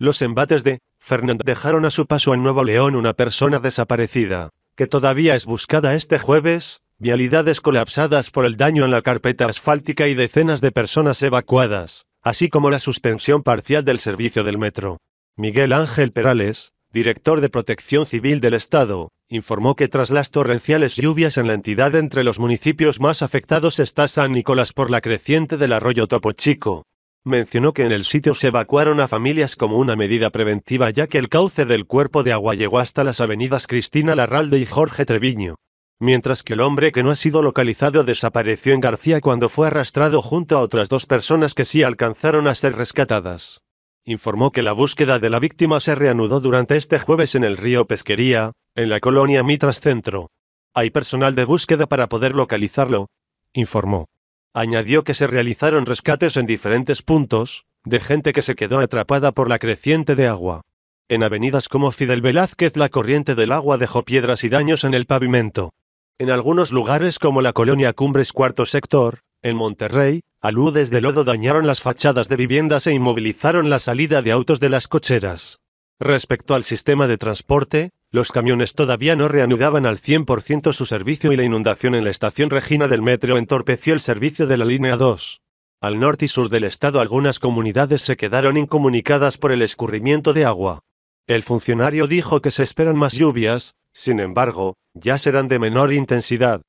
Los embates de Fernando dejaron a su paso en Nuevo León una persona desaparecida, que todavía es buscada este jueves, vialidades colapsadas por el daño en la carpeta asfáltica y decenas de personas evacuadas, así como la suspensión parcial del servicio del metro. Miguel Ángel Perales, director de Protección Civil del Estado, informó que tras las torrenciales lluvias en la entidad entre los municipios más afectados está San Nicolás por la creciente del arroyo Topo Chico, Mencionó que en el sitio se evacuaron a familias como una medida preventiva ya que el cauce del cuerpo de agua llegó hasta las avenidas Cristina Larralde y Jorge Treviño. Mientras que el hombre que no ha sido localizado desapareció en García cuando fue arrastrado junto a otras dos personas que sí alcanzaron a ser rescatadas. Informó que la búsqueda de la víctima se reanudó durante este jueves en el río Pesquería, en la colonia Mitras Centro. Hay personal de búsqueda para poder localizarlo, informó. Añadió que se realizaron rescates en diferentes puntos, de gente que se quedó atrapada por la creciente de agua. En avenidas como Fidel Velázquez la corriente del agua dejó piedras y daños en el pavimento. En algunos lugares como la colonia Cumbres Cuarto Sector, en Monterrey, aludes de lodo dañaron las fachadas de viviendas e inmovilizaron la salida de autos de las cocheras. Respecto al sistema de transporte, los camiones todavía no reanudaban al 100% su servicio y la inundación en la estación Regina del metro entorpeció el servicio de la línea 2. Al norte y sur del estado algunas comunidades se quedaron incomunicadas por el escurrimiento de agua. El funcionario dijo que se esperan más lluvias, sin embargo, ya serán de menor intensidad,